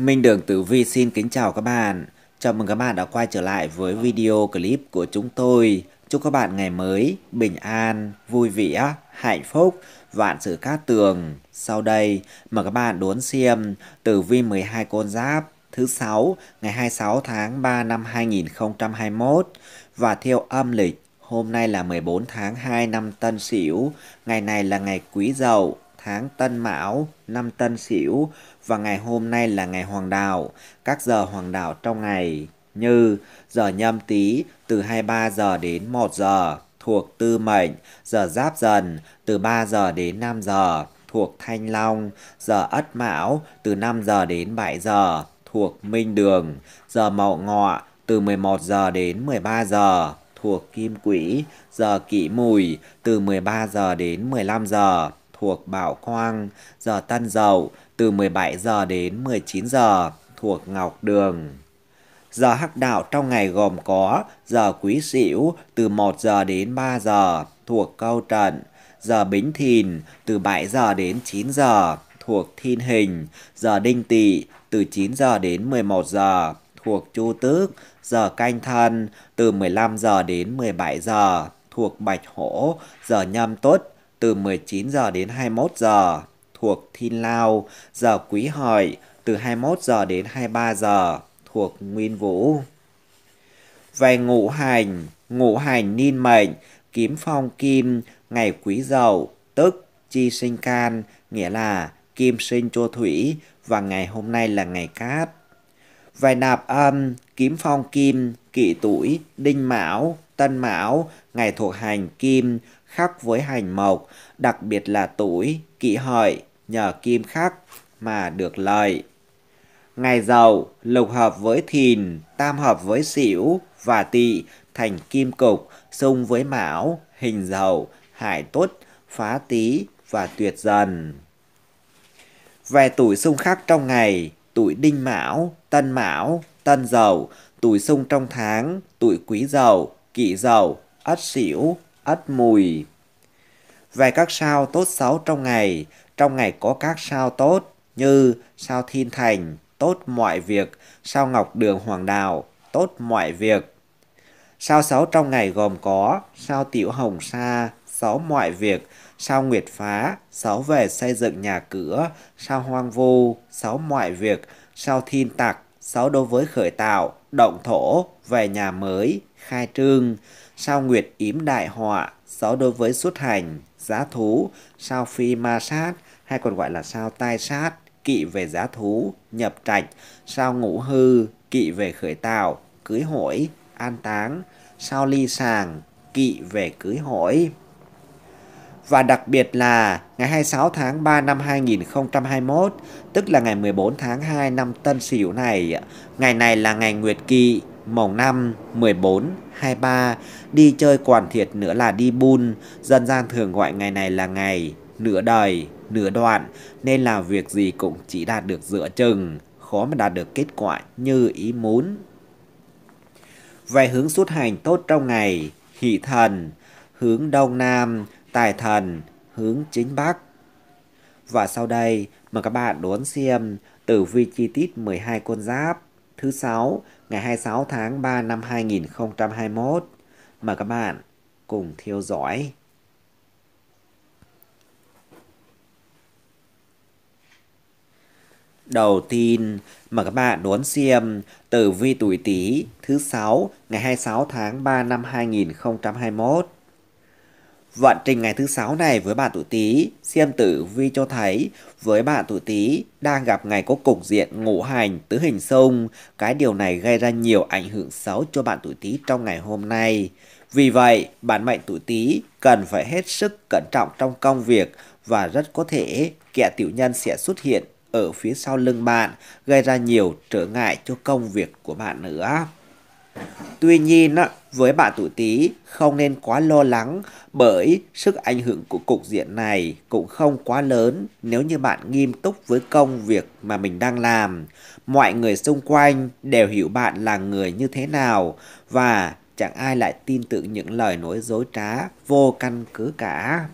Minh Đường Tử Vi xin kính chào các bạn. Chào mừng các bạn đã quay trở lại với video clip của chúng tôi. Chúc các bạn ngày mới, bình an, vui vẻ, hạnh phúc, vạn sự cát tường. Sau đây, mời các bạn đón xem Tử Vi 12 con giáp thứ 6 ngày 26 tháng 3 năm 2021 và theo âm lịch. Hôm nay là 14 tháng 2 năm Tân Sửu, ngày này là ngày Quý Dậu, tháng Tân Mão, năm Tân Sửu và ngày hôm nay là ngày hoàng đạo, các giờ hoàng đạo trong ngày như giờ nhâm tý từ 23 giờ đến 1 giờ thuộc tư mệnh, giờ giáp dần từ 3 giờ đến 5 giờ thuộc thanh long, giờ ất mão từ 5 giờ đến 7 giờ thuộc minh đường, giờ mậu ngọ từ 11 giờ đến 13 giờ thuộc kim quỹ, giờ kỷ mùi từ 13 giờ đến 15 giờ thuộc Bảo Khoang, giờ tân dậu từ 17 giờ đến 19 giờ thuộc Ngọc Đường. Giờ hắc đạo trong ngày gồm có giờ quý sửu từ 1 giờ đến 3 giờ thuộc câu trận, giờ bính thìn từ 7 giờ đến 9 giờ thuộc thiên hình, giờ đinh tỵ từ 9 giờ đến 11 giờ thuộc chu tước, giờ canh thân từ 15 giờ đến 17 giờ thuộc bạch hổ, giờ nhâm tuất từ 19 giờ đến 21 giờ thuộc Thiên Lao, giờ Quý Hợi từ 21 giờ đến 23 giờ thuộc Nguyên Vũ. Về ngũ hành, ngũ hành niên mệnh, kiếm phong kim, ngày quý dậu, tức chi sinh can, nghĩa là kim sinh chô thủy và ngày hôm nay là ngày cát. Về nạp âm, kiếm phong kim, kỷ tuổi, đinh mão, tân mão, ngày thuộc hành kim, khắc với hành mộc, đặc biệt là tuổi, kỵ hợi, nhờ kim khắc mà được lợi. Ngày giàu, lục hợp với thìn, tam hợp với xỉu và tỵ thành kim cục, xung với mão, hình giàu, hải tốt, phá tý và tuyệt dần. Về tuổi xung khắc trong ngày, tuổi đinh mão, tân mão, tân dầu, tuổi xung trong tháng, tuổi quý dầu, kỷ dầu, ất xỉu ất mùi. Về các sao tốt xấu trong ngày, trong ngày có các sao tốt như sao thiên thành, tốt mọi việc, sao ngọc đường hoàng đạo, tốt mọi việc. Sao xấu trong ngày gồm có sao tiểu hồng sa, xấu mọi việc, sao nguyệt phá, xấu về xây dựng nhà cửa, sao hoang vu, xấu mọi việc, sao thiên tặc, xấu đối với khởi tạo, động thổ về nhà mới, khai trương, sao nguyệt yếm đại họa, gió đối với xuất hành, giá thú, sao phi ma sát hay còn gọi là sao tai sát, kỵ về giá thú, nhập trạch, sao ngũ hư, kỵ về khởi tạo, cưới hỏi, an táng, sao ly sàng, kỵ về cưới hỏi và đặc biệt là ngày 26 tháng 3 năm 2021, tức là ngày 14 tháng 2 năm Tân Sửu này. Ngày này là ngày Nguyệt Kỵ, mồng năm 14 23 đi chơi quản thiệt nữa là đi bun, dân gian thường gọi ngày này là ngày nửa đời, nửa đoạn nên là việc gì cũng chỉ đạt được dựa chừng, khó mà đạt được kết quả như ý muốn. Về hướng xuất hành tốt trong ngày, hỷ thần, hướng đông nam tài thần hướng chính bắc. Và sau đây mời các bạn đón xem tử vi chi tiết 12 con giáp thứ 6 ngày 26 tháng 3 năm 2021. Mời các bạn cùng theo dõi. Đầu tiên, mời các bạn đón xem tử vi tuổi Tý thứ 6 ngày 26 tháng 3 năm 2021. Vận trình ngày thứ sáu này với bạn tuổi Tý, xem Tử Vi cho thấy với bạn tuổi Tý đang gặp ngày có cục diện ngũ hành tứ hình xung, cái điều này gây ra nhiều ảnh hưởng xấu cho bạn tuổi Tý trong ngày hôm nay. Vì vậy, bạn mệnh tuổi Tý cần phải hết sức cẩn trọng trong công việc và rất có thể kẻ tiểu nhân sẽ xuất hiện ở phía sau lưng bạn, gây ra nhiều trở ngại cho công việc của bạn nữa. Tuy nhiên, với bạn tuổi Tý không nên quá lo lắng bởi sức ảnh hưởng của cục diện này cũng không quá lớn nếu như bạn nghiêm túc với công việc mà mình đang làm. Mọi người xung quanh đều hiểu bạn là người như thế nào và chẳng ai lại tin tưởng những lời nói dối trá vô căn cứ cả.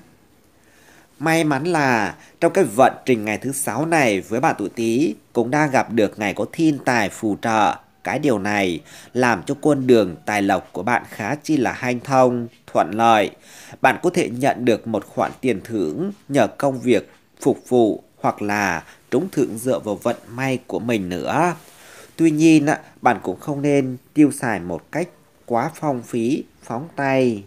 May mắn là trong cái vận trình ngày thứ sáu này với bạn tuổi Tý cũng đang gặp được ngày có thiên tài phù trợ cái điều này làm cho quân đường tài lộc của bạn khá chi là hanh thông, thuận lợi. Bạn có thể nhận được một khoản tiền thưởng nhờ công việc phục vụ hoặc là trúng thưởng dựa vào vận may của mình nữa. Tuy nhiên, bạn cũng không nên tiêu xài một cách quá phong phí, phóng tay.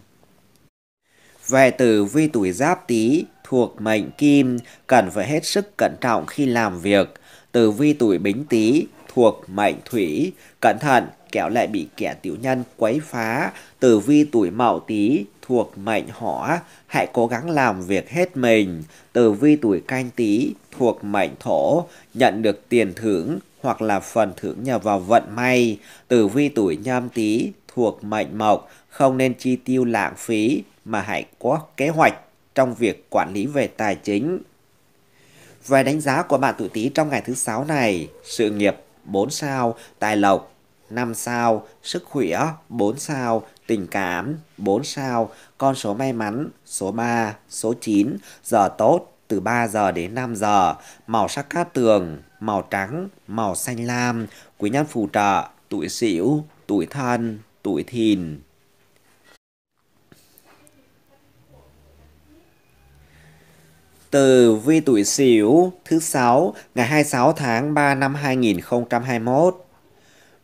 Về từ vi tuổi giáp tý thuộc mệnh kim, cần phải hết sức cẩn trọng khi làm việc. từ vi tuổi bính tý thuộc mệnh thủy, cẩn thận kẻo lại bị kẻ tiểu nhân quấy phá, tử vi tuổi mậu tý thuộc mệnh hỏa, hãy cố gắng làm việc hết mình, tử vi tuổi canh tý thuộc mệnh thổ, nhận được tiền thưởng hoặc là phần thưởng nhờ vào vận may, tử vi tuổi nhâm tý thuộc mệnh mộc, không nên chi tiêu lãng phí mà hãy có kế hoạch trong việc quản lý về tài chính. Về đánh giá của bạn tuổi Tý trong ngày thứ sáu này, sự nghiệp 4 sao, tài lộc 5 sao, sức khỏe 4 sao, tình cảm 4 sao, con số may mắn số 3, số 9, giờ tốt từ 3 giờ đến 5 giờ, màu sắc cát tường, màu trắng, màu xanh lam, quý nhân phù trợ, tuổi sửu, tuổi thân, tuổi thìn. Từ vi tuổi Sửu thứ sáu ngày 26 tháng 3 năm 2021.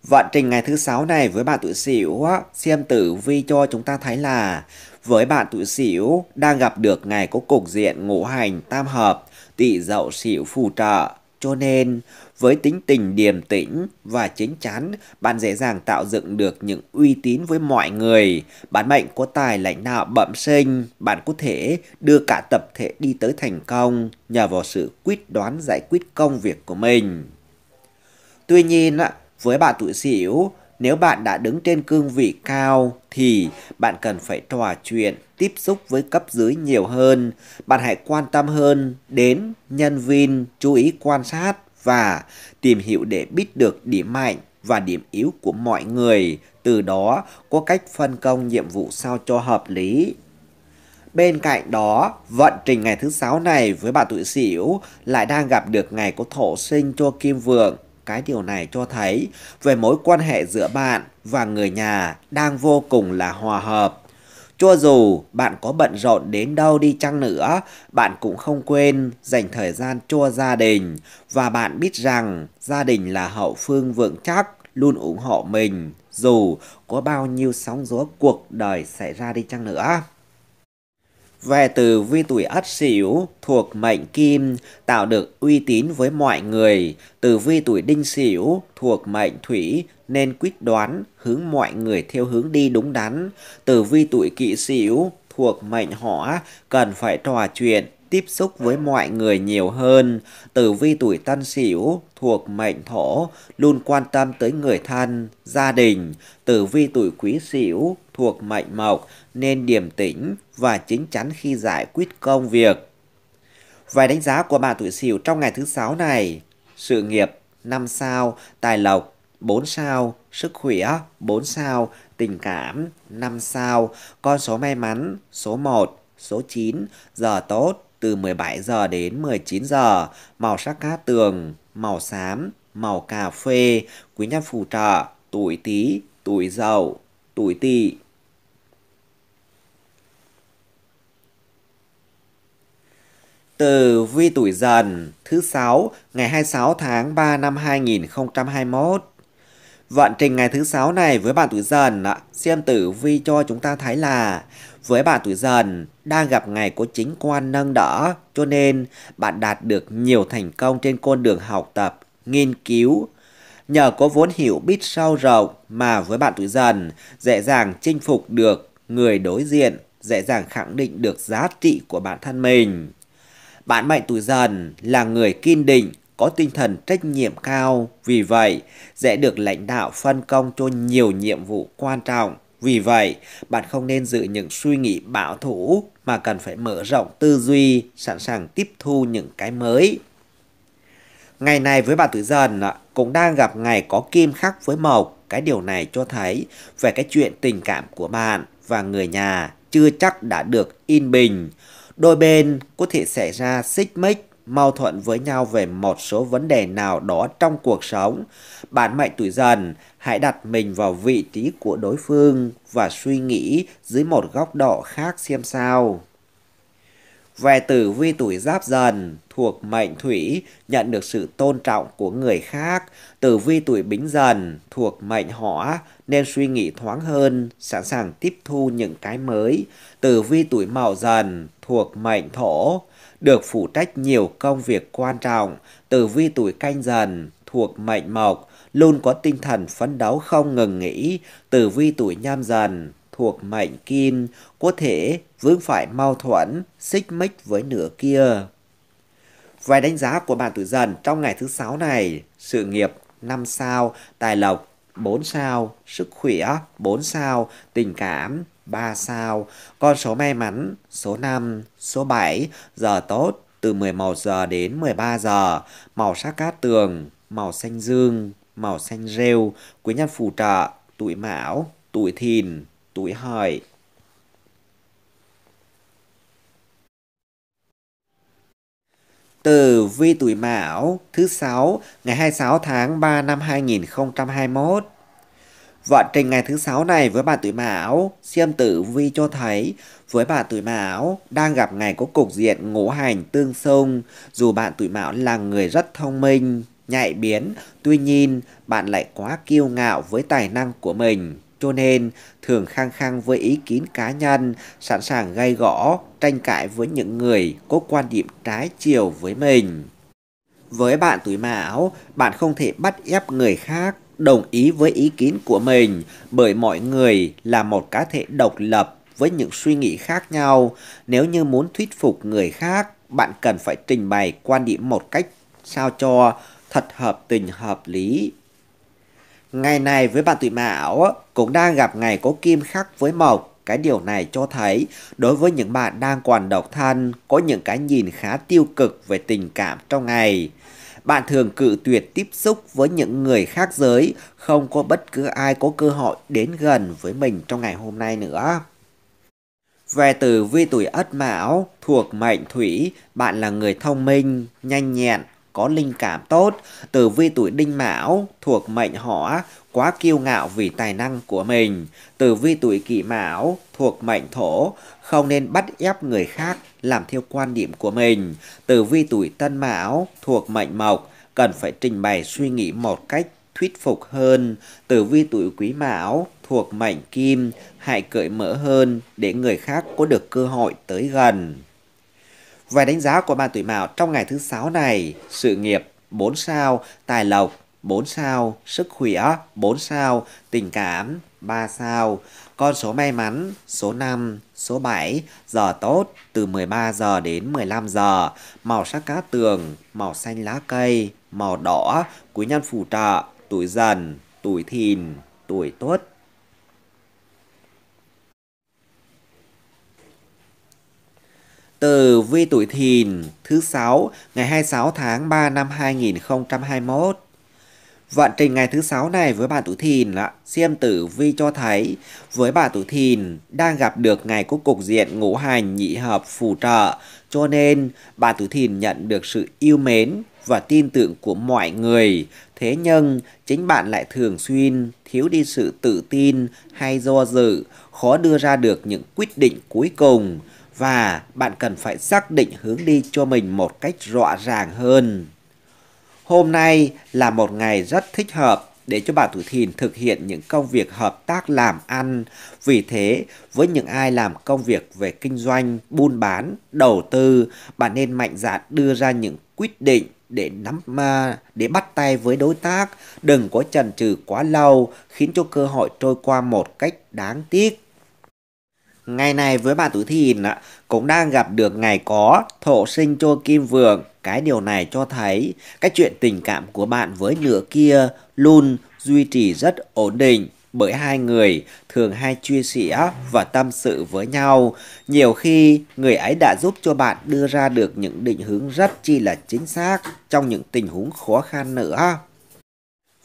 Vận trình ngày thứ sáu này với bạn tuổi Sửu xem tử vi cho chúng ta thấy là với bạn tuổi Sửu đang gặp được ngày có cục diện ngũ hành tam hợp, tỵ dậu Sửu phù trợ. Cho nên, với tính tình điềm tĩnh và chính chắn, bạn dễ dàng tạo dựng được những uy tín với mọi người. Bạn mệnh có tài lãnh đạo bẩm sinh, bạn có thể đưa cả tập thể đi tới thành công nhờ vào sự quyết đoán giải quyết công việc của mình. Tuy nhiên, với bạn tuổi Sửu, nếu bạn đã đứng trên cương vị cao thì bạn cần phải trò chuyện, tiếp xúc với cấp dưới nhiều hơn. Bạn hãy quan tâm hơn đến nhân viên, chú ý quan sát và tìm hiểu để biết được điểm mạnh và điểm yếu của mọi người, từ đó có cách phân công nhiệm vụ sao cho hợp lý. Bên cạnh đó, vận trình ngày thứ sáu này với bạn tuổi Sửu lại đang gặp được ngày có thổ sinh cho Kim Vượng. Cái điều này cho thấy về mối quan hệ giữa bạn và người nhà đang vô cùng là hòa hợp cho dù bạn có bận rộn đến đâu đi chăng nữa, bạn cũng không quên dành thời gian cho gia đình và bạn biết rằng gia đình là hậu phương vững chắc, luôn ủng hộ mình dù có bao nhiêu sóng gió cuộc đời xảy ra đi chăng nữa. Về từ vi tuổi ất sửu thuộc mệnh kim tạo được uy tín với mọi người, từ vi tuổi đinh sửu thuộc mệnh thủy nên quyết đoán hướng mọi người theo hướng đi đúng đắn, từ vi tuổi kỵ sửu thuộc mệnh hỏa cần phải trò chuyện tiếp xúc với mọi người nhiều hơn. Tử vi tuổi tân sửu thuộc mệnh thổ, luôn quan tâm tới người thân, gia đình. Tử vi tuổi quý sửu thuộc mệnh mộc, nên điềm tĩnh và chính chắn khi giải quyết công việc. Vài đánh giá của bạn tuổi sửu trong ngày thứ sáu này. Sự nghiệp 5 sao, tài lộc 4 sao, sức khỏe 4 sao, tình cảm 5 sao, con số may mắn số 1, số 9, giờ tốt từ 17 giờ đến 19 giờ, màu sắc cát tường, màu xám, màu cà phê, quý nhân phù trợ, tuổi tí, tuổi dậu, tuổi tỵ. Từ vi tuổi dần, thứ 6, ngày 26 tháng 3 năm 2021. Vận trình ngày thứ sáu này với bạn tuổi dần, xem tử vi cho chúng ta thấy là với bạn tuổi dần đang gặp ngày có chính quan nâng đỡ, cho nên bạn đạt được nhiều thành công trên con đường học tập, nghiên cứu. Nhờ có vốn hiểu biết sâu rộng mà với bạn tuổi dần dễ dàng chinh phục được người đối diện, dễ dàng khẳng định được giá trị của bản thân mình. Bạn mệnh tuổi dần là người kiên định, có tinh thần trách nhiệm cao, vì vậy sẽ được lãnh đạo phân công cho nhiều nhiệm vụ quan trọng. Vì vậy, bạn không nên giữ những suy nghĩ bảo thủ mà cần phải mở rộng tư duy, sẵn sàng tiếp thu những cái mới. Ngày này với bà Tử Dần cũng đang gặp ngày có kim khắc với mộc. Cái điều này cho thấy về cái chuyện tình cảm của bạn và người nhà chưa chắc đã được yên bình. Đôi bên có thể xảy ra xích mích mâu thuẫn với nhau về một số vấn đề nào đó trong cuộc sống. Bạn mệnh tuổi dần hãy đặt mình vào vị trí của đối phương và suy nghĩ dưới một góc độ khác xem sao. Về tử vi tuổi giáp dần thuộc mệnh thủy nhận được sự tôn trọng của người khác. Tử vi tuổi bính dần thuộc mệnh hỏa nên suy nghĩ thoáng hơn, sẵn sàng tiếp thu những cái mới. Tử vi tuổi mậu dần thuộc mệnh thổ được phụ trách nhiều công việc quan trọng từ vi tuổi canh dần thuộc mệnh mộc, luôn có tinh thần phấn đấu không ngừng nghỉ, từ vi tuổi nhâm dần thuộc mệnh kim, có thể vướng phải mâu thuẫn, xích mích với nửa kia. Vài đánh giá của bạn tuổi dần trong ngày thứ sáu này, sự nghiệp 5 sao, tài lộc 4 sao, sức khỏe 4 sao, tình cảm 3 sao. Con số may mắn số 5, số 7, giờ tốt từ 11 giờ đến 13 giờ, màu sắc cát tường, màu xanh dương, màu xanh rêu, quý nhân phù trợ, tuổi mão, tuổi thìn, tuổi hợi. Từ vi tuổi Mão thứ sáu ngày 26 tháng 3 năm 2021 Vận trình ngày thứ sáu này với bà tuổi Mão, Siêm Tử Vi cho thấy với bà tuổi Mão đang gặp ngày có cục diện ngũ hành tương xung, dù bạn tuổi Mão là người rất thông minh, nhạy biến, tuy nhiên bạn lại quá kiêu ngạo với tài năng của mình. Cho nên, thường khăng khăng với ý kiến cá nhân, sẵn sàng gây gõ, tranh cãi với những người có quan điểm trái chiều với mình. Với bạn tuổi Mão, bạn không thể bắt ép người khác đồng ý với ý kiến của mình bởi mọi người là một cá thể độc lập với những suy nghĩ khác nhau. Nếu như muốn thuyết phục người khác, bạn cần phải trình bày quan điểm một cách sao cho thật hợp tình hợp lý. Ngày này với bạn tuổi mão cũng đang gặp ngày có kim khắc với mộc. Cái điều này cho thấy đối với những bạn đang còn độc thân có những cái nhìn khá tiêu cực về tình cảm trong ngày bạn thường cự tuyệt tiếp xúc với những người khác giới, không có bất cứ ai có cơ hội đến gần với mình trong ngày hôm nay nữa. Về từ vi tuổi ất mão, thuộc mệnh thủy, bạn là người thông minh, nhanh nhẹn, có linh cảm tốt. Từ vi tuổi đinh mão, thuộc mệnh hỏa, quá kiêu ngạo vì tài năng của mình. Tử vi tuổi kỷ mão thuộc mệnh thổ, không nên bắt ép người khác làm theo quan điểm của mình. Tử vi tuổi tân mão thuộc mệnh mộc, cần phải trình bày suy nghĩ một cách thuyết phục hơn. Tử vi tuổi quý mão thuộc mệnh kim, hãy cởi mở hơn để người khác có được cơ hội tới gần. Và đánh giá của ba tuổi mão trong ngày thứ sáu này, sự nghiệp 4 sao, tài lộc 4 sao sức khỏe, 4 sao tình cảm, 3 sao. Con số may mắn số 5, số 7, giờ tốt từ 13 giờ đến 15 giờ, màu sắc cá tường, màu xanh lá cây, màu đỏ, quý nhân phù trợ, tuổi dần, tuổi thìn, tuổi tuất. Từ vi tuổi thìn thứ 6 ngày 26 tháng 3 năm 2021 Vận trình ngày thứ sáu này với bạn tuổi thìn là xem tử vi cho thấy với bạn tuổi thìn đang gặp được ngày có cục diện ngũ hành nhị hợp phù trợ cho nên bạn tuổi thìn nhận được sự yêu mến và tin tưởng của mọi người. Thế nhưng chính bạn lại thường xuyên thiếu đi sự tự tin hay do dự, khó đưa ra được những quyết định cuối cùng và bạn cần phải xác định hướng đi cho mình một cách rõ ràng hơn. Hôm nay là một ngày rất thích hợp để cho bà Thủ Thìn thực hiện những công việc hợp tác làm ăn. Vì thế, với những ai làm công việc về kinh doanh, buôn bán, đầu tư, bạn nên mạnh dạn đưa ra những quyết định để nắm ma để bắt tay với đối tác đừng có chần chừ quá lâu khiến cho cơ hội trôi qua một cách đáng tiếc Ngày này với bà tuổi thìn cũng đang gặp được ngày có thổ sinh cho kim vượng. Cái điều này cho thấy cái chuyện tình cảm của bạn với nửa kia luôn duy trì rất ổn định bởi hai người thường hay chia sẻ và tâm sự với nhau. Nhiều khi người ấy đã giúp cho bạn đưa ra được những định hướng rất chi là chính xác trong những tình huống khó khăn nữa.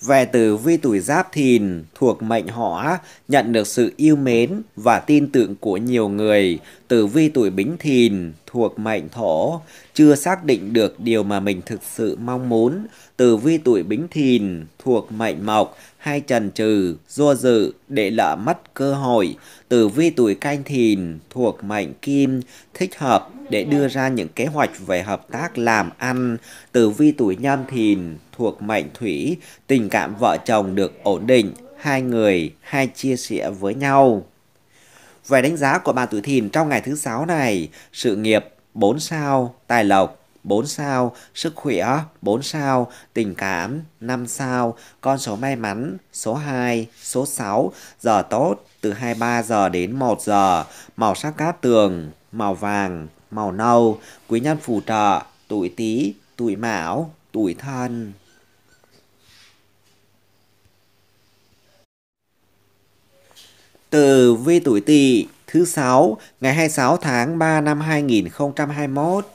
Về từ vi tuổi giáp thìn thuộc mệnh hỏa nhận được sự yêu mến và tin tưởng của nhiều người. từ vi tuổi bính thìn thuộc mệnh thổ chưa xác định được điều mà mình thực sự mong muốn. từ vi tuổi bính thìn thuộc mệnh mộc hay trần trừ, do dự để lỡ mất cơ hội. từ vi tuổi canh thìn thuộc mệnh kim thích hợp để đưa ra những kế hoạch về hợp tác làm ăn. từ vi tuổi nhâm thìn thuộc mệnh thủy, tình cảm vợ chồng được ổn định, hai người hai chia sẻ với nhau. Về đánh giá của bạn tuổi thìn trong ngày thứ sáu này, sự nghiệp 4 sao, tài lộc 4 sao, sức khỏe 4 sao, tình cảm 5 sao, con số may mắn số 2, số 6, giờ tốt từ 23 giờ đến 1 giờ, màu sắc cát tường, màu vàng, màu nâu, quý nhân phù trợ, tuổi tý, tuổi mão, tuổi thân. tử vi tuổi Tỵ thứ sáu ngày 26 tháng 3 năm 2021.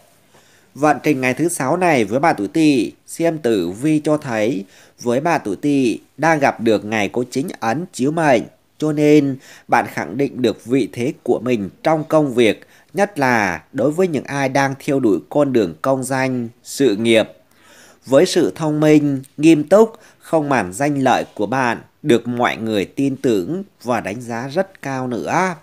Vận trình ngày thứ sáu này với bà tuổi Tỵ, xem tử vi cho thấy với bà tuổi Tỵ đang gặp được ngày có chính ấn chiếu mệnh, cho nên bạn khẳng định được vị thế của mình trong công việc, nhất là đối với những ai đang theo đuổi con đường công danh, sự nghiệp. Với sự thông minh, nghiêm túc, không mản danh lợi của bạn, được mọi người tin tưởng và đánh giá rất cao nữa.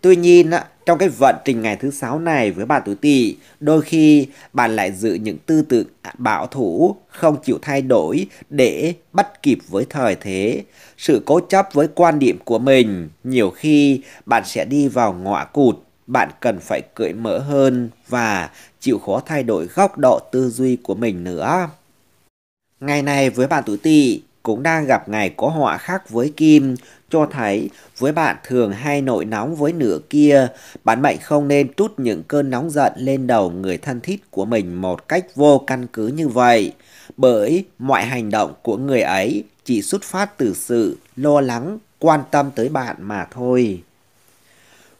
Tuy nhiên, trong cái vận trình ngày thứ sáu này với bạn tuổi tỵ, đôi khi bạn lại giữ những tư tưởng bảo thủ, không chịu thay đổi để bắt kịp với thời thế. Sự cố chấp với quan điểm của mình, nhiều khi bạn sẽ đi vào ngọa cụt, bạn cần phải cởi mở hơn và chịu khó thay đổi góc độ tư duy của mình nữa. Ngày này với bạn tuổi tỵ, cũng đang gặp ngày có họa khác với kim, cho thấy với bạn thường hay nội nóng với nửa kia, bạn mệnh không nên trút những cơn nóng giận lên đầu người thân thiết của mình một cách vô căn cứ như vậy, bởi mọi hành động của người ấy chỉ xuất phát từ sự lo lắng, quan tâm tới bạn mà thôi.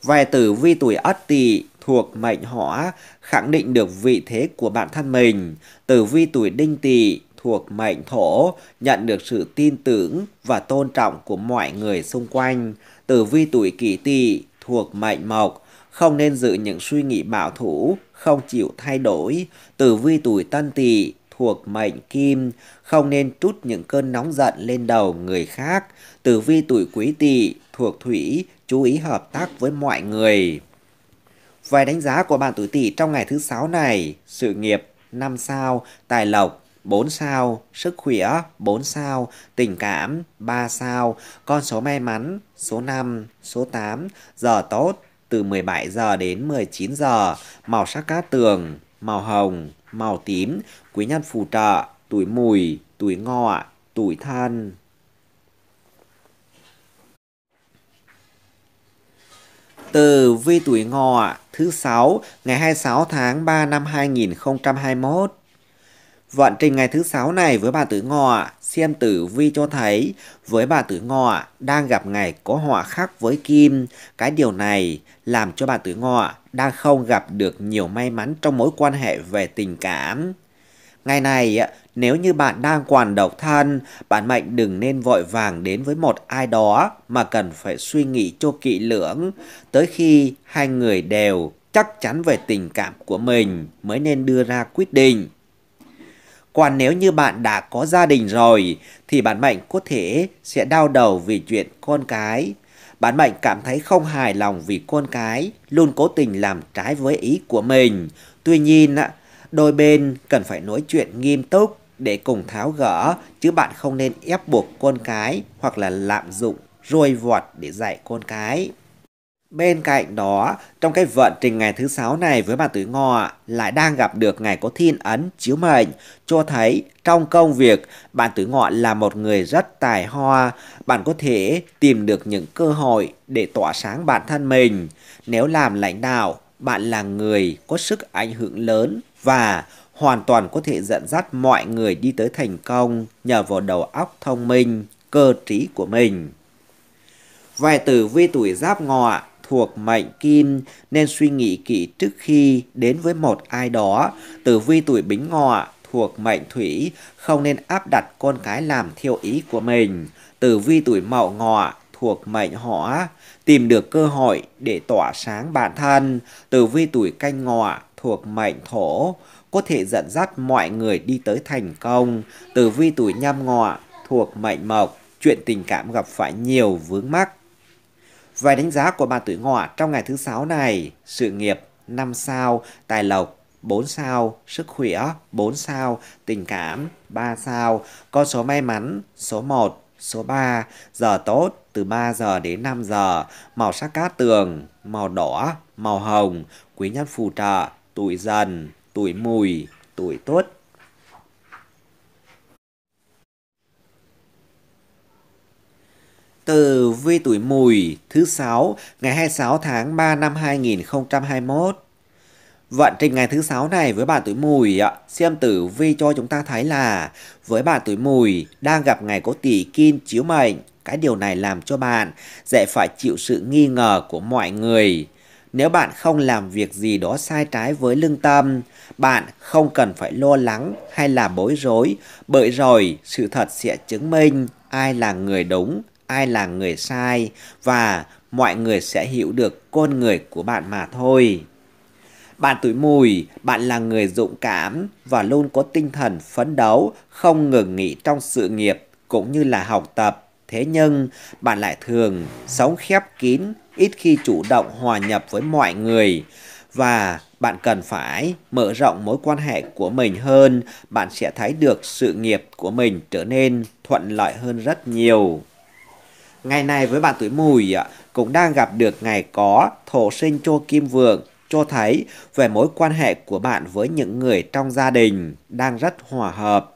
Về tử vi tuổi Ất Tỵ thuộc mệnh Hỏa khẳng định được vị thế của bản thân mình, tử vi tuổi Đinh Tỵ thuộc mệnh thổ, nhận được sự tin tưởng và tôn trọng của mọi người xung quanh. Tử vi tuổi kỷ tỵ thuộc mệnh mộc, không nên giữ những suy nghĩ bảo thủ, không chịu thay đổi. Tử vi tuổi tân tỵ thuộc mệnh kim, không nên trút những cơn nóng giận lên đầu người khác. Tử vi tuổi quý tỵ thuộc thủy, chú ý hợp tác với mọi người. Vài đánh giá của bạn tuổi tỵ trong ngày thứ sáu này, sự nghiệp năm sao, tài lộc 4 sao, sức khỏe 4 sao, tình cảm 3 sao, con số may mắn số 5, số 8, giờ tốt từ 17 giờ đến 19 giờ, màu sắc cát tường, màu hồng, màu tím, quý nhân phù trợ, tuổi mùi, tuổi ngọ, tuổi thân. Từ vi tuổi ngọ thứ 6 ngày 26 tháng 3 năm 2021 Vận trình ngày thứ sáu này với bà Tử Ngọ, xem tử vi cho thấy với bà Tử Ngọ đang gặp ngày có họa khác với Kim. Cái điều này làm cho bà Tử Ngọ đang không gặp được nhiều may mắn trong mối quan hệ về tình cảm. Ngày này, nếu như bạn đang còn độc thân, bạn mệnh đừng nên vội vàng đến với một ai đó mà cần phải suy nghĩ cho kỹ lưỡng tới khi hai người đều chắc chắn về tình cảm của mình mới nên đưa ra quyết định. Còn nếu như bạn đã có gia đình rồi thì bạn mệnh có thể sẽ đau đầu vì chuyện con cái. Bạn mệnh cảm thấy không hài lòng vì con cái luôn cố tình làm trái với ý của mình. Tuy nhiên, đôi bên cần phải nói chuyện nghiêm túc để cùng tháo gỡ chứ bạn không nên ép buộc con cái hoặc là lạm dụng rôi vọt để dạy con cái. Bên cạnh đó, trong cái vận trình ngày thứ sáu này với bà tuổi ngọ lại đang gặp được ngày có thiên ấn chiếu mệnh, cho thấy trong công việc bạn tuổi ngọ là một người rất tài hoa, bạn có thể tìm được những cơ hội để tỏa sáng bản thân mình. Nếu làm lãnh đạo, bạn là người có sức ảnh hưởng lớn và hoàn toàn có thể dẫn dắt mọi người đi tới thành công nhờ vào đầu óc thông minh, cơ trí của mình. Vài tử vi tuổi giáp ngọ thuộc mệnh Kim nên suy nghĩ kỹ trước khi đến với một ai đó. Tử vi tuổi Bính Ngọ thuộc Mệnh Thủy không nên áp đặt con cái làm theo ý của mình. Tử vi tuổi Mậu Ngọ thuộc Mệnh Hỏa tìm được cơ hội để tỏa sáng bản thân. Tử vi tuổi Canh Ngọ thuộc Mệnh Thổ có thể dẫn dắt mọi người đi tới thành công. Tử vi tuổi Nhâm Ngọ thuộc Mệnh Mộc chuyện tình cảm gặp phải nhiều vướng mắc Vài đánh giá của bà tuổi ngọ trong ngày thứ sáu này, sự nghiệp 5 sao, tài lộc 4 sao, sức khỏe 4 sao, tình cảm 3 sao, con số may mắn số 1, số 3, giờ tốt từ 3 giờ đến 5 giờ, màu sắc cát tường, màu đỏ, màu hồng, quý nhân phù trợ, tuổi dần, tuổi mùi, tuổi tuất. từ vi tuổi mùi thứ sáu ngày 26 tháng 3 năm 2021. Vận trình ngày thứ sáu này với bạn tuổi mùi ạ, xem tử vi cho chúng ta thấy là với bạn tuổi mùi đang gặp ngày có tỷ kim chiếu mệnh, cái điều này làm cho bạn dễ phải chịu sự nghi ngờ của mọi người. Nếu bạn không làm việc gì đó sai trái với lương tâm, bạn không cần phải lo lắng hay là bối rối, bởi rồi sự thật sẽ chứng minh ai là người đúng, ai là người sai và mọi người sẽ hiểu được con người của bạn mà thôi. Bạn tuổi mùi, bạn là người dũng cảm và luôn có tinh thần phấn đấu, không ngừng nghỉ trong sự nghiệp cũng như là học tập. Thế nhưng, bạn lại thường sống khép kín, ít khi chủ động hòa nhập với mọi người và bạn cần phải mở rộng mối quan hệ của mình hơn, bạn sẽ thấy được sự nghiệp của mình trở nên thuận lợi hơn rất nhiều. Ngày này với bạn tuổi mùi cũng đang gặp được ngày có thổ sinh cho kim vượng, cho thấy về mối quan hệ của bạn với những người trong gia đình đang rất hòa hợp.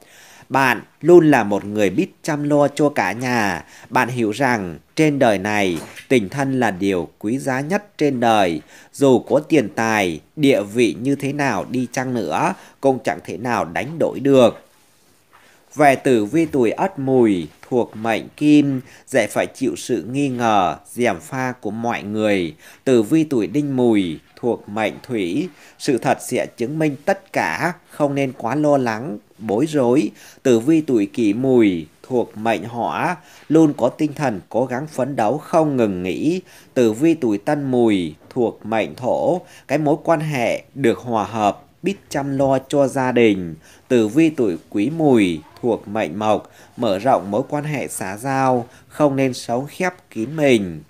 Bạn luôn là một người biết chăm lo cho cả nhà. Bạn hiểu rằng trên đời này tình thân là điều quý giá nhất trên đời. Dù có tiền tài, địa vị như thế nào đi chăng nữa cũng chẳng thể nào đánh đổi được. Về tử vi tuổi ất mùi thuộc mệnh kim, sẽ phải chịu sự nghi ngờ, gièm pha của mọi người. Tử vi tuổi đinh mùi thuộc mệnh thủy, sự thật sẽ chứng minh tất cả, không nên quá lo lắng, bối rối. Tử vi tuổi kỷ mùi thuộc mệnh hỏa, luôn có tinh thần cố gắng phấn đấu không ngừng nghỉ. Tử vi tuổi tân mùi thuộc mệnh thổ, cái mối quan hệ được hòa hợp biết chăm lo cho gia đình, tử vi tuổi quý mùi thuộc mệnh mộc, mở rộng mối quan hệ xã giao, không nên sống khép kín mình.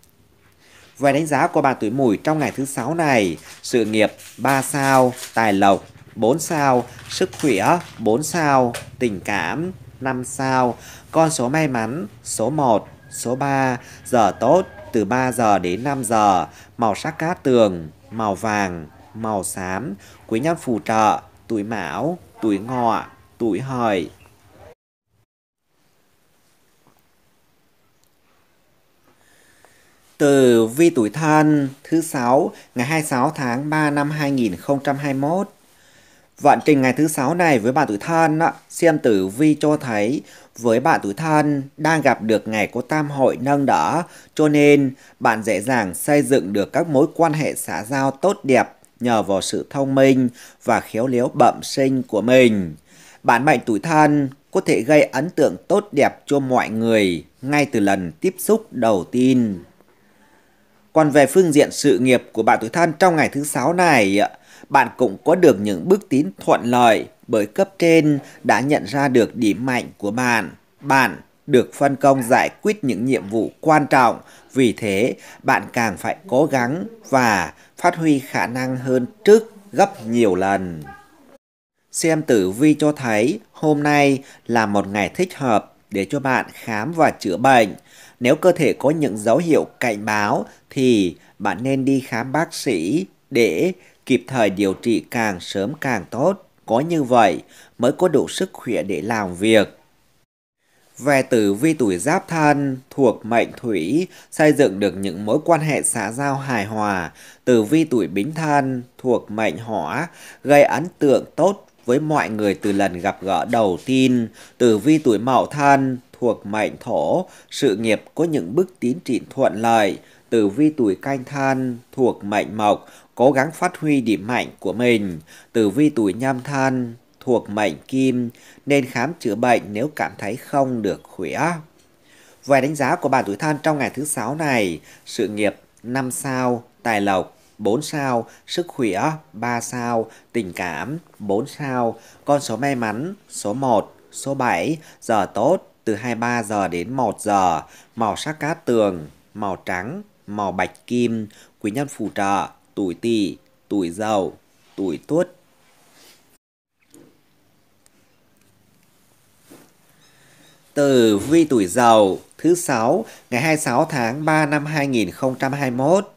Về đánh giá của bạn tuổi mùi trong ngày thứ sáu này, sự nghiệp 3 sao, tài lộc 4 sao, sức khỏe 4 sao, tình cảm 5 sao, con số may mắn số 1, số 3, giờ tốt từ 3 giờ đến 5 giờ, màu sắc cát tường, màu vàng, màu xám, của nhân phù trợ, tuổi mão, tuổi ngọ, tuổi hợi. Từ vi tuổi thân thứ 6 ngày 26 tháng 3 năm 2021. Vận trình ngày thứ 6 này với bạn tuổi thân, xem tử vi cho thấy với bạn tuổi thân đang gặp được ngày có tam hội nâng đỡ, cho nên bạn dễ dàng xây dựng được các mối quan hệ xã giao tốt đẹp nhờ vào sự thông minh và khéo léo bẩm sinh của mình. Bản mệnh tuổi thân có thể gây ấn tượng tốt đẹp cho mọi người ngay từ lần tiếp xúc đầu tiên. Còn về phương diện sự nghiệp của bạn tuổi thân trong ngày thứ sáu này, bạn cũng có được những bước tiến thuận lợi bởi cấp trên đã nhận ra được điểm mạnh của bạn. Bạn được phân công giải quyết những nhiệm vụ quan trọng. Vì thế, bạn càng phải cố gắng và phát huy khả năng hơn trước gấp nhiều lần. Xem tử vi cho thấy hôm nay là một ngày thích hợp để cho bạn khám và chữa bệnh. Nếu cơ thể có những dấu hiệu cảnh báo thì bạn nên đi khám bác sĩ để kịp thời điều trị càng sớm càng tốt. Có như vậy mới có đủ sức khỏe để làm việc về tử vi tuổi giáp thân thuộc mệnh thủy xây dựng được những mối quan hệ xã giao hài hòa tử vi tuổi bính thân thuộc mệnh hỏa gây ấn tượng tốt với mọi người từ lần gặp gỡ đầu tiên tử vi tuổi mậu thân thuộc mệnh thổ sự nghiệp có những bước tiến triển thuận lợi tử vi tuổi canh thân thuộc mệnh mộc cố gắng phát huy điểm mạnh của mình tử vi tuổi nhâm thân thuộc mệnh kim nên khám chữa bệnh nếu cảm thấy không được khỏe. Về đánh giá của bạn tuổi thân trong ngày thứ sáu này, sự nghiệp 5 sao, tài lộc 4 sao, sức khỏe 3 sao, tình cảm 4 sao, con số may mắn số 1, số 7, giờ tốt từ 23 giờ đến 1 giờ, màu sắc cát tường, màu trắng, màu bạch kim, quý nhân phù trợ, tuổi tỵ, tuổi dậu, tuổi tuất, Tử vi tuổi Dậu thứ sáu ngày 26 tháng 3 năm 2021.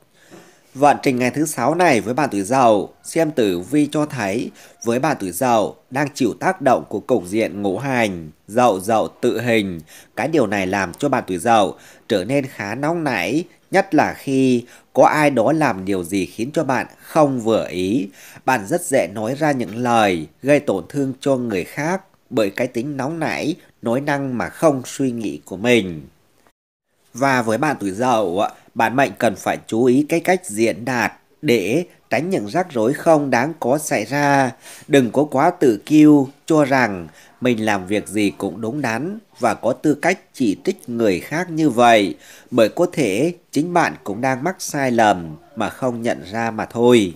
Vận trình ngày thứ sáu này với bạn tuổi Dậu, xem tử vi cho thấy với bạn tuổi Dậu đang chịu tác động của cục diện ngũ hành, Dậu Dậu tự hình. Cái điều này làm cho bạn tuổi Dậu trở nên khá nóng nảy, nhất là khi có ai đó làm điều gì khiến cho bạn không vừa ý. Bạn rất dễ nói ra những lời gây tổn thương cho người khác bởi cái tính nóng nảy, nói năng mà không suy nghĩ của mình. Và với bạn tuổi dậu, bạn mệnh cần phải chú ý cái cách diễn đạt để tránh những rắc rối không đáng có xảy ra. Đừng có quá tự kiêu, cho rằng mình làm việc gì cũng đúng đắn và có tư cách chỉ trích người khác như vậy, bởi có thể chính bạn cũng đang mắc sai lầm mà không nhận ra mà thôi.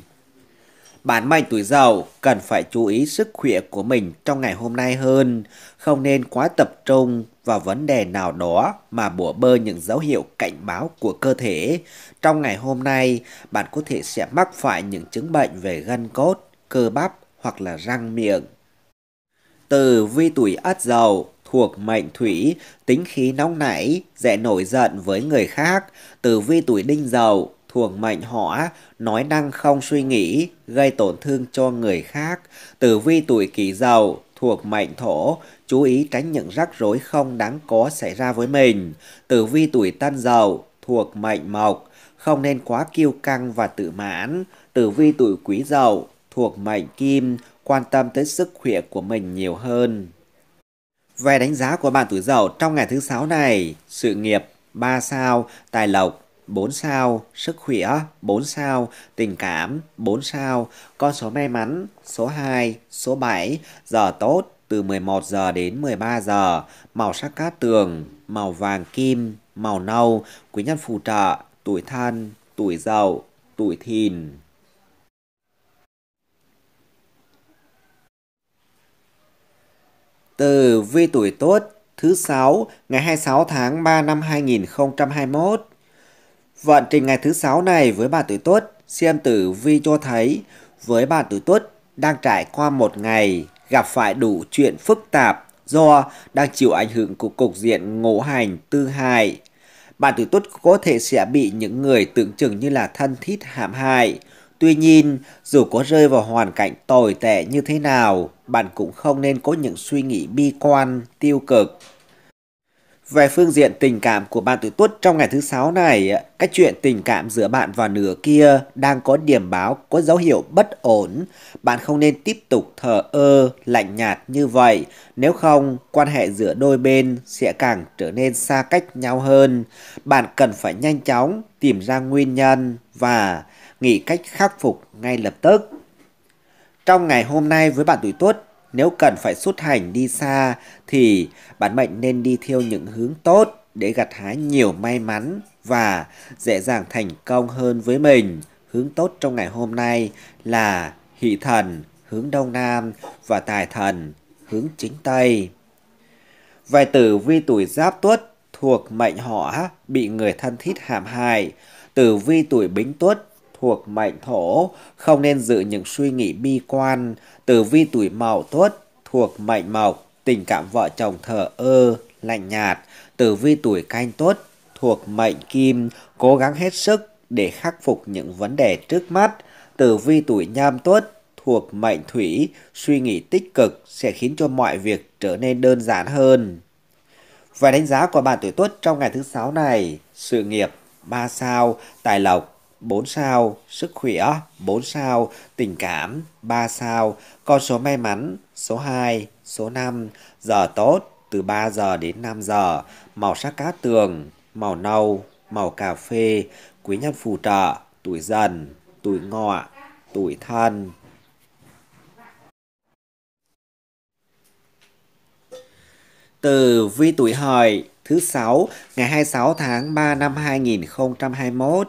Bạn mệnh tuổi dậu cần phải chú ý sức khỏe của mình trong ngày hôm nay hơn, không nên quá tập trung vào vấn đề nào đó mà bủa bơ những dấu hiệu cảnh báo của cơ thể. Trong ngày hôm nay, bạn có thể sẽ mắc phải những chứng bệnh về gân cốt, cơ bắp hoặc là răng miệng. Từ vi tuổi ất dậu thuộc mệnh thủy, tính khí nóng nảy, dễ nổi giận với người khác. Từ vi tuổi đinh dậu thuộc mệnh hỏa, nói năng không suy nghĩ, gây tổn thương cho người khác. Tử vi tuổi kỷ dậu thuộc mệnh thổ, chú ý tránh những rắc rối không đáng có xảy ra với mình. Tử vi tuổi tân dậu thuộc mệnh mộc, không nên quá kiêu căng và tự mãn. Tử vi tuổi quý dậu thuộc mệnh kim, quan tâm tới sức khỏe của mình nhiều hơn. Về đánh giá của bạn tuổi dậu trong ngày thứ sáu này, sự nghiệp 3 sao, tài lộc 4 sao, sức khỏe 4 sao, tình cảm 4 sao, con số may mắn số 2, số 7, giờ tốt từ 11 giờ đến 13 giờ, màu sắc cát tường, màu vàng kim, màu nâu, quý nhân phù trợ, tuổi thân, tuổi dậu, tuổi thìn. Từ vi tuổi tốt thứ 6 ngày 26 tháng 3 năm 2021 Vận trình ngày thứ sáu này với bà tuổi tuất, xem tử vi cho thấy với bà tuổi tuất đang trải qua một ngày gặp phải đủ chuyện phức tạp do đang chịu ảnh hưởng của cục diện ngũ hành tư hại. Bạn tuổi tuất có thể sẽ bị những người tưởng chừng như là thân thiết hãm hại. Tuy nhiên, dù có rơi vào hoàn cảnh tồi tệ như thế nào, bạn cũng không nên có những suy nghĩ bi quan, tiêu cực về phương diện tình cảm của bạn tuổi tuất trong ngày thứ sáu này, các chuyện tình cảm giữa bạn và nửa kia đang có điểm báo, có dấu hiệu bất ổn. Bạn không nên tiếp tục thờ ơ, lạnh nhạt như vậy, nếu không quan hệ giữa đôi bên sẽ càng trở nên xa cách nhau hơn. Bạn cần phải nhanh chóng tìm ra nguyên nhân và nghĩ cách khắc phục ngay lập tức. Trong ngày hôm nay với bạn tuổi tuất, nếu cần phải xuất hành đi xa thì bản mệnh nên đi theo những hướng tốt để gặt hái nhiều may mắn và dễ dàng thành công hơn với mình. Hướng tốt trong ngày hôm nay là hỷ thần hướng đông nam và tài thần hướng chính tây. Vài tử vi tuổi giáp tuất thuộc mệnh hỏa bị người thân thiết hãm hại. Tử vi tuổi bính tuất thuộc mệnh thổ, không nên giữ những suy nghĩ bi quan, tử vi tuổi mậu tuất thuộc mệnh mộc, tình cảm vợ chồng thờ ơ, lạnh nhạt, tử vi tuổi canh tuất thuộc mệnh kim, cố gắng hết sức để khắc phục những vấn đề trước mắt, tử vi tuổi nhâm tuất thuộc mệnh thủy, suy nghĩ tích cực sẽ khiến cho mọi việc trở nên đơn giản hơn. Và đánh giá của bạn tuổi Tuất trong ngày thứ sáu này, sự nghiệp 3 sao, tài lộc 4 sao sức khỏe, 4 sao tình cảm, 3 sao con số may mắn, số 2, số 5, giờ tốt từ 3 giờ đến 5 giờ, màu sắc cá tường, màu nâu, màu cà phê, quý nhân phù trợ, tuổi dần, tuổi ngọ, tuổi thân. Từ vi tuổi hợi thứ 6 ngày 26 tháng 3 năm 2021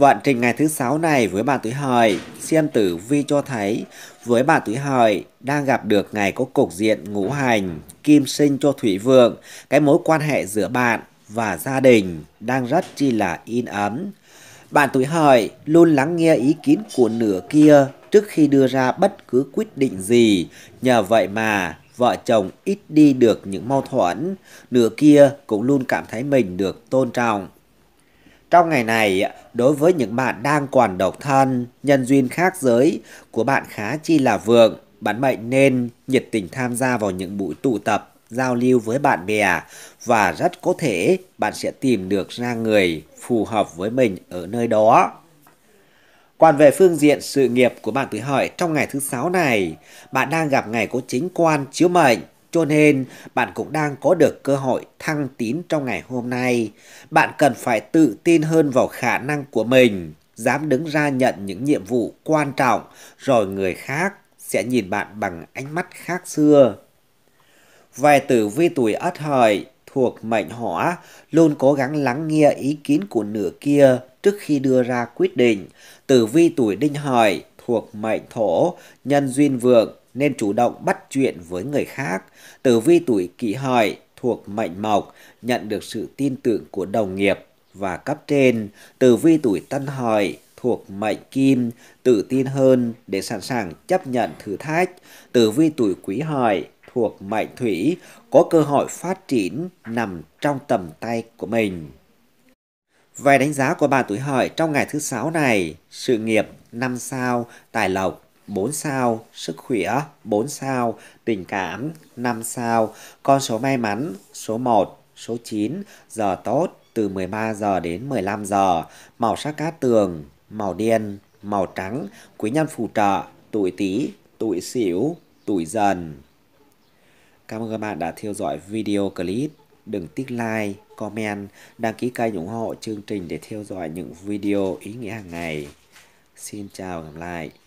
Vận trình ngày thứ sáu này với bạn tuổi hợi, xem tử vi cho thấy với bạn tuổi hợi đang gặp được ngày có cục diện ngũ hành, kim sinh cho thủy vượng, cái mối quan hệ giữa bạn và gia đình đang rất chi là in ấm. Bạn tuổi hợi luôn lắng nghe ý kiến của nửa kia trước khi đưa ra bất cứ quyết định gì, nhờ vậy mà vợ chồng ít đi được những mâu thuẫn, nửa kia cũng luôn cảm thấy mình được tôn trọng. Trong ngày này, đối với những bạn đang còn độc thân, nhân duyên khác giới của bạn khá chi là vượng, bạn mệnh nên nhiệt tình tham gia vào những buổi tụ tập, giao lưu với bạn bè và rất có thể bạn sẽ tìm được ra người phù hợp với mình ở nơi đó. Còn về phương diện sự nghiệp của bạn tuổi hợi trong ngày thứ sáu này, bạn đang gặp ngày có chính quan chiếu mệnh cho nên, bạn cũng đang có được cơ hội thăng tín trong ngày hôm nay. Bạn cần phải tự tin hơn vào khả năng của mình, dám đứng ra nhận những nhiệm vụ quan trọng, rồi người khác sẽ nhìn bạn bằng ánh mắt khác xưa. Vài tử vi tuổi ất hợi thuộc mệnh hỏa luôn cố gắng lắng nghe ý kiến của nửa kia trước khi đưa ra quyết định. Tử vi tuổi đinh hợi thuộc mệnh thổ, nhân duyên vượng, nên chủ động bắt chuyện với người khác. Tử vi tuổi kỷ hợi thuộc mệnh mộc, nhận được sự tin tưởng của đồng nghiệp và cấp trên. Tử vi tuổi tân hợi thuộc mệnh kim, tự tin hơn để sẵn sàng chấp nhận thử thách. Tử vi tuổi quý hợi thuộc mệnh thủy có cơ hội phát triển nằm trong tầm tay của mình. Về đánh giá của bạn tuổi hợi trong ngày thứ sáu này, sự nghiệp năm sao, tài lộc 4 sao, sức khỏe 4 sao, tình cảm 5 sao, con số may mắn số 1, số 9, giờ tốt từ 13 giờ đến 15 giờ, màu sắc cát tường, màu đen, màu trắng, quý nhân phù trợ, tuổi tý, tuổi sửu, tuổi dần. Cảm ơn các bạn đã theo dõi video clip. Đừng tích like, comment, đăng ký kênh ủng hộ chương trình để theo dõi những video ý nghĩa hàng ngày. Xin chào và gặp lại.